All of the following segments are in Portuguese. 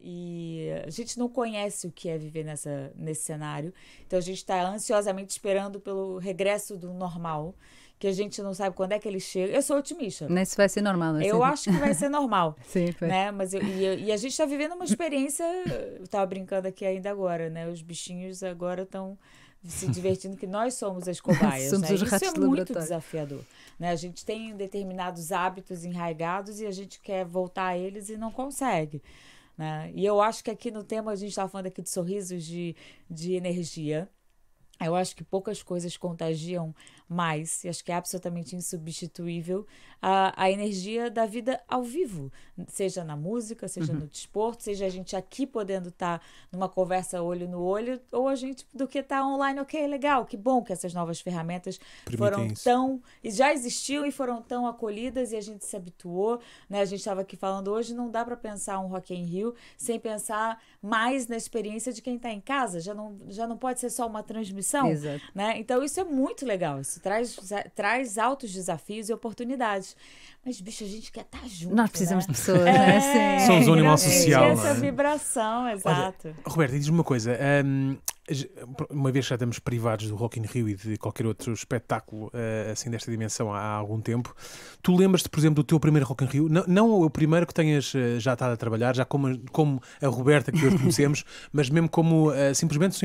E a gente não conhece o que é viver nessa, nesse cenário, então a gente está ansiosamente esperando pelo regresso do normal, que a gente não sabe quando é que ele chega. Eu sou otimista. Mas né, isso vai ser normal. Né, eu acho que vai ser normal. Sim, foi. Né? Mas eu, e, e, a gente está vivendo uma experiência, eu estava brincando aqui ainda agora, né? Os bichinhos agora estão se divertindo que nós somos as cobaias, somos né? Os ratos Isso é muito desafiador, né? A gente tem determinados hábitos enraigados e a gente quer voltar a eles e não consegue. Né? E eu acho que aqui no tema a gente está falando aqui de sorrisos de, de energia. Eu acho que poucas coisas contagiam mais, e acho que é absolutamente insubstituível a, a energia da vida ao vivo, seja na música, seja uhum. no desporto, seja a gente aqui podendo estar tá numa conversa olho no olho, ou a gente do que estar tá online, ok, legal, que bom que essas novas ferramentas foram tão. e já existiam e foram tão acolhidas e a gente se habituou, né? A gente estava aqui falando hoje, não dá para pensar um Rock in Rio sem pensar mais na experiência de quem está em casa, já não, já não pode ser só uma transmissão Exato. Né? Então, isso é muito legal. Isso traz, traz altos desafios e oportunidades. Mas, bicho, a gente quer estar tá junto. Nós precisamos né? de pessoas, né? É, Somos um animal social. É, essa né? vibração, exato. Olha, Roberta, diz-me uma coisa. Um, ehm, uma vez que já estamos privados do Rock in Rio e de qualquer outro espetáculo eh, assim desta dimensão há algum tempo, tu lembras-te, por exemplo, do teu primeiro Rock in Rio? Não, não o primeiro que tenhas eh, já estado a trabalhar, já como, como a Roberta que hoje conhecemos, mas mesmo como eh, simplesmente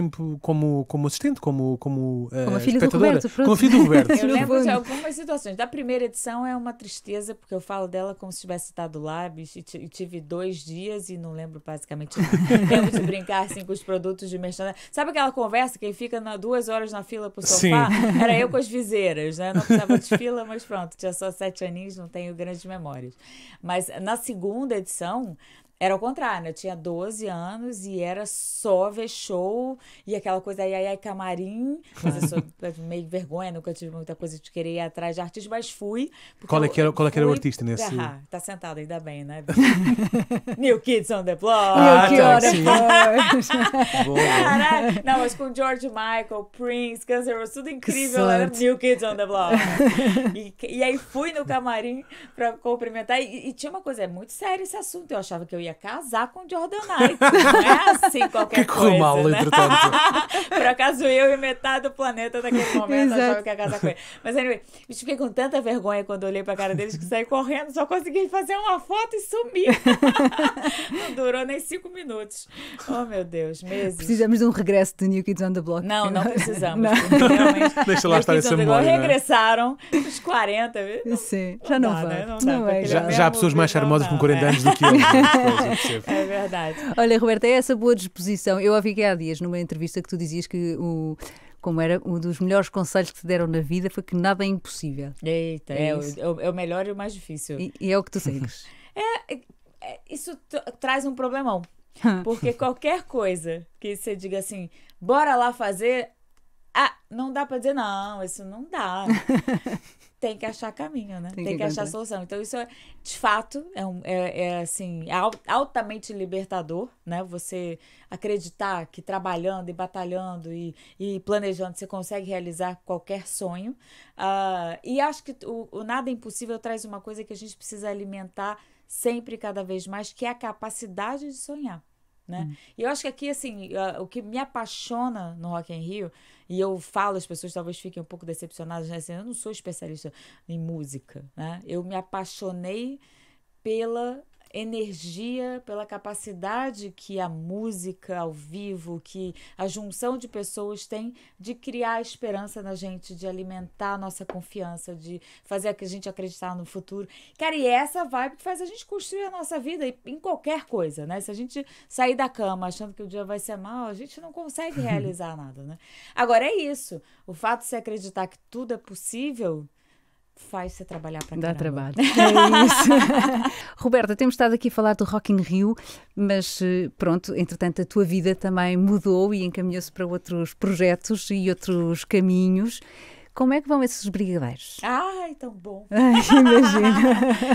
como, como assistente, como, como, como a filha do Roberto. Como a filha do Roberto. Eu lembro de algumas situações. Da primeira edição é uma tristeza, porque eu falo dela como se tivesse estado lá e tive dois dias e não lembro basicamente nada. lembro de brincar assim, com os produtos de merchandising. Sabe Sabe aquela conversa, quem fica na, duas horas na fila pro sofá? Sim. Era eu com as viseiras, né? Não precisava de fila, mas pronto, tinha só sete aninhos, não tenho grandes memórias. Mas na segunda edição, era o contrário, eu tinha 12 anos e era só ver show e aquela coisa aí, aí, aí camarim. Mas eu sou meio vergonha, nunca tive muita coisa de querer ir atrás de artista, mas fui. Qual é que era, qual é que era o artista nesse? Ah, tá sentado, ainda bem, né? New Kids on the Block. Ah, New Kids tá, on Caraca, não, mas com George Michael, Prince, Guns N' Roses, tudo incrível. Era New Kids on the Block. e, e aí fui no camarim pra cumprimentar e, e tinha uma coisa, é muito sério esse assunto, eu achava que eu ia ia casar com o Jordan Knight. Não é assim qualquer que coisa. Que mal, né? entretanto. Por acaso eu e metade do planeta naquele momento achava que a casa foi. Mas anyway, fiquei com tanta vergonha quando olhei pra cara deles que saí correndo, só consegui fazer uma foto e sumir. não durou nem cinco minutos. Oh, meu Deus, meses. Precisamos de um regresso de New Kids on the Block. Não, não precisamos. Não. Deixa lá estar esse amor né? Regressaram os 40. Não, Sim, já não, não, dá, né? não não já, é já há pessoas mais charmosas com 40 anos do que eu. é, é verdade. Olha, Roberta, é essa boa disposição. Eu ouvi que há dias numa entrevista que tu dizias que o como era um dos melhores conselhos que te deram na vida foi que nada é impossível. Eita, é, é, o, é, é o, melhor e o mais difícil. E, e é o que tu segues. É, é, é, isso traz um problemão. Porque qualquer coisa que você diga assim, bora lá fazer, ah, não dá para dizer não, isso não dá. tem que achar caminho, né? Tem, tem que, achar solução. Então, isso é, de fato, é, um, é, é, assim, é altamente libertador, né? Você acreditar que trabalhando e batalhando e, e planejando você consegue realizar qualquer sonho. Uh, e acho que o, o Nada é Impossível traz uma coisa que a gente precisa alimentar sempre cada vez mais, que é a capacidade de sonhar né? Hum. E eu acho que aqui, assim, o que me apaixona no Rock in Rio, e eu falo, as pessoas talvez fiquem um pouco decepcionadas, né? Assim, eu não sou especialista em música, né? Eu me apaixonei pela energia, pela capacidade que a música ao vivo, que a junção de pessoas tem de criar esperança na gente, de alimentar a nossa confiança, de fazer a gente acreditar no futuro. Cara, e essa vibe que faz a gente construir a nossa vida em qualquer coisa, né? Se a gente sair da cama achando que o dia vai ser mal, a gente não consegue realizar nada, né? Agora é isso. O fato de se acreditar que tudo é possível faz se trabalhar para Dá trabalho. É isso. Roberta, temos estado aqui a falar do Rock in Rio, mas eh, pronto, entretanto a tua vida também mudou e encaminhou-se para outros projetos e outros caminhos. Como é que vão esses brigadeiros? Ai, tão bom! Ai, imagina!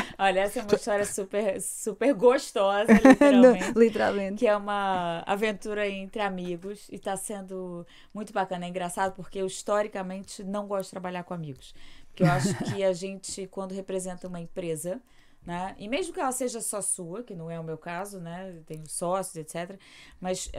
Olha, essa é uma história super, super gostosa, literalmente. Não, literalmente. Que é uma aventura entre amigos e está sendo muito bacana. É engraçado porque eu, historicamente, não gosto de trabalhar com amigos. Porque eu acho que a gente, quando representa uma empresa, né? E mesmo que ela seja só sua, que não é o meu caso, né? tenho sócios, etc. Mas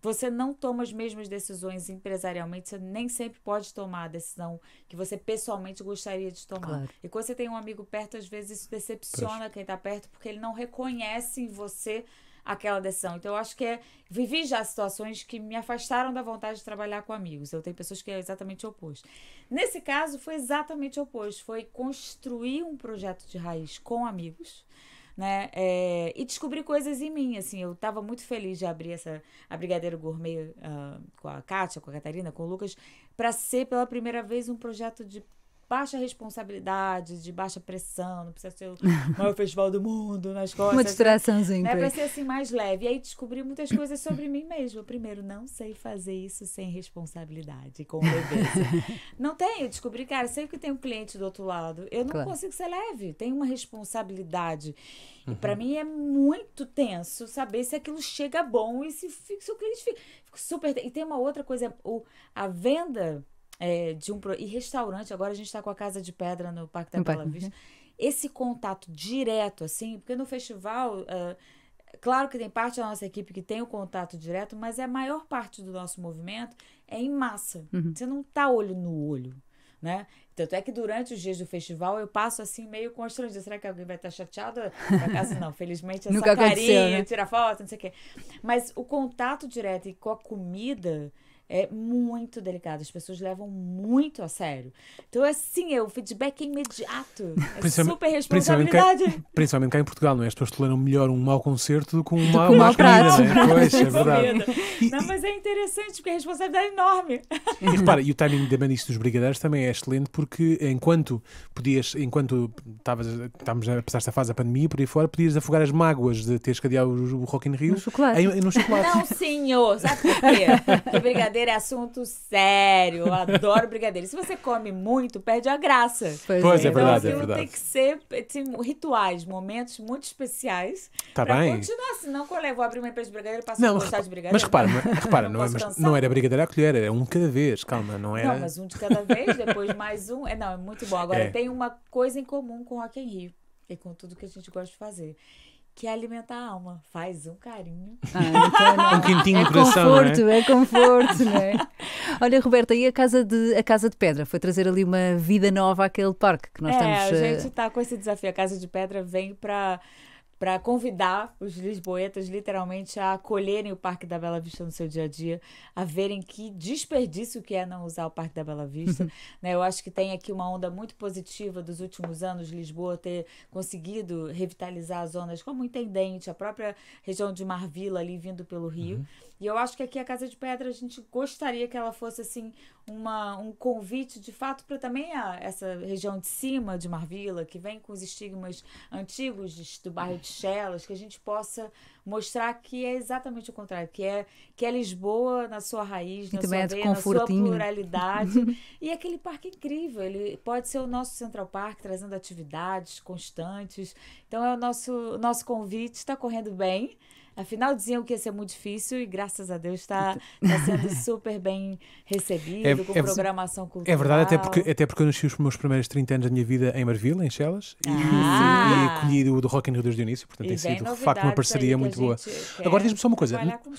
você não toma as mesmas decisões empresarialmente, você nem sempre pode tomar a decisão que você pessoalmente gostaria de tomar. Claro. E quando você tem um amigo perto, às vezes isso decepciona Poxa. quem está perto, porque ele não reconhece em você aquela decisão. Então, eu acho que é. Vivi já situações que me afastaram da vontade de trabalhar com amigos. Eu tenho pessoas que é exatamente oposto. Nesse caso, foi exatamente oposto. Foi construir um projeto de raiz com amigos né? É, e descobrir coisas em mim, assim, eu estava muito feliz de abrir essa a Brigadeiro Gourmet uh, com a Kátia, com a Catarina, com o Lucas, para ser pela primeira vez um projeto de baixa responsabilidade, de baixa pressão, não precisa ser o maior festival do mundo nas costas. Uma né? distraçãozinha. Né? Pra ser assim mais leve. E aí descobri muitas coisas sobre mim mesma. Primeiro, não sei fazer isso sem responsabilidade, com leveza. não tenho, descobri, cara, sei que tem um cliente do outro lado, eu não claro. consigo ser leve, tenho uma responsabilidade. Uhum. E para mim é muito tenso saber se aquilo chega bom e se, se o cliente fica, fica super. E tem uma outra coisa, o, a venda é, de um e restaurante. Agora a gente está com a Casa de Pedra no Parque da Bela Vista. Esse contato direto, assim, porque no festival, uh, claro que tem parte da nossa equipe que tem o contato direto, mas é a maior parte do nosso movimento é em massa. Uhum. Você não tá olho no olho. Né? Tanto é que durante os dias do festival eu passo assim meio constrangido. Será que alguém vai estar chateado? acaso não, felizmente essa carinha, né? tira foto, não sei o quê. Mas o contato direto com a comida, é muito delicado. As pessoas levam muito a sério. Então, é assim, é o feedback é imediato. É super responsabilidade. Principalmente cá, principalmente cá, em Portugal, não é? As pessoas toleram melhor um mau concerto do que um mau, mau prato. Né? Pois, é verdade. Não, mas é interessante, porque a responsabilidade é enorme. E repara, e o timing da banda dos Brigadeiros também é excelente, porque enquanto podias, enquanto estávamos a passar esta fase da pandemia, por aí fora, podias afogar as mágoas de teres cadeado o, o Rock in Rio. No chocolate. Em, no chocolate. Não, senhor. Sabe porquê? Obrigada. brigadeiro é assunto sério. Eu adoro brigadeiro. Se você come muito, perde a graça. Pois, pois é, então, é, verdade, então, é verdade. Tem que ser tem rituais, momentos muito especiais. Tá bem. continuar, senão quando eu vou abrir uma empresa de brigadeiro, passo não, a gostar de brigadeiro. Mas repara, mas, repara não, não, é, mas, não, era brigadeiro à colher, era um de cada vez, calma, não era... Não, mas um de cada vez, depois mais um. É, não, é muito bom. Agora, é. tem uma coisa em comum com o Rock in Rio e com tudo que a gente gosta de fazer que é alimentar a alma. Faz um carinho. Ah, então, é um quentinho é coração, é? conforto, é conforto, né? Olha, Roberta, e a casa, de, a casa de Pedra? Foi trazer ali uma vida nova àquele parque que nós é, estamos... É, a eh, gente está com esse desafio. A Casa de Pedra vem para para convidar os lisboetas literalmente a acolherem o Parque da Bela Vista no seu dia a dia, a verem que desperdício que é não usar o Parque da Bela Vista. né? Eu acho que tem aqui uma onda muito positiva dos últimos anos, Lisboa ter conseguido revitalizar as zonas como intendente, a própria região de Marvila ali vindo pelo Rio. Uhum. E eu acho que aqui a Casa de Pedra a gente gostaria que ela fosse assim uma, um convite de fato para também a, essa região de cima de Marvila, que vem com os estigmas antigos do bairro de que a gente possa mostrar que é exatamente o contrário, que é que é Lisboa na sua raiz, na sua, é veia, na sua pluralidade. e aquele parque incrível, ele pode ser o nosso Central Park, trazendo atividades constantes. Então é o nosso nosso convite, está correndo bem. Afinal, diziam que ia ser muito difícil e graças a Deus está então tá sendo super bem recebido, é, com é, programação cultural. É verdade, até porque, até porque eu nasci os meus primeiros 30 anos da minha vida em Marvila, em Chelas, e, ah. e, e colhi do, do Rock in Rio o início, portanto e tem sido de facto uma parceria muito boa. Agora diz-me só uma coisa. Com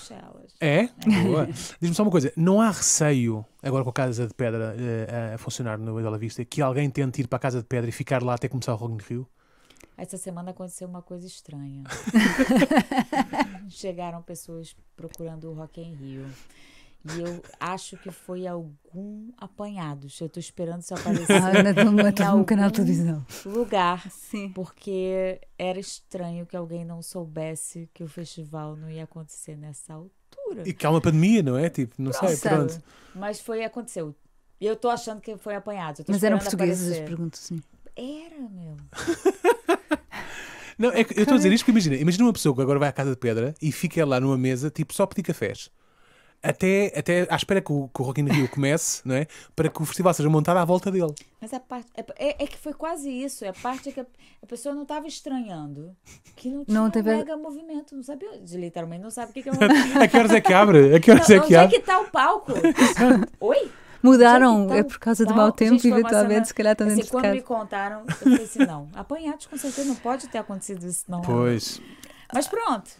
É? Boa. diz-me só uma coisa, não há receio agora com a Casa de Pedra uh, a funcionar no Bela Vista, que alguém tente ir para a Casa de Pedra e ficar lá até começar o Rock in Rio? Essa semana aconteceu uma coisa estranha. Chegaram pessoas procurando o Rock em Rio. E eu acho que foi algum apanhados. Eu estou esperando se aparecer. Ah, no canal televisão. Lugar. Sim. Porque era estranho que alguém não soubesse que o festival não ia acontecer nessa altura. E que há uma pandemia, não é? Tipo, não Nossa, sei, pronto. Mas foi, aconteceu. E eu estou achando que foi apanhado. Mas eram portugueses as perguntas, sim. Era, meu. Não, é que eu estou a dizer isto porque imagina, imagina uma pessoa que agora vai à Casa de Pedra e fica lá numa mesa, tipo, só pedir cafés. Até, até à espera que o, que o Rock in Rio comece, não é? Para que o festival seja montado à volta dele. Mas a parte. É, é que foi quase isso. É a parte é que a, a pessoa não estava estranhando. Que não tinha não teve... mega movimento. Não sabia. Literalmente não sabe o que, é que é movimento. a que horas é que abre? A que horas não, é que abre? Onde é que está o palco? Oi? Mudaram, então, é, é por causa do mau tempo, eventualmente, se calhar estão assim, dentro de casa. Quando me contaram, eu pensei assim, não, apanhados com certeza não pode ter acontecido isso, não. Pois. Mas pronto.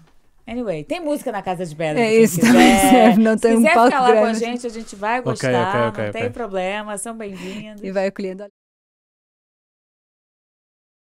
Anyway, tem música na Casa de Bela É isso, também serve, não tem se um palco grande. quiser ficar lá grande. com a gente, a gente vai gostar, okay, okay, okay, não tem problema, são bem-vindos. E vai acolhendo.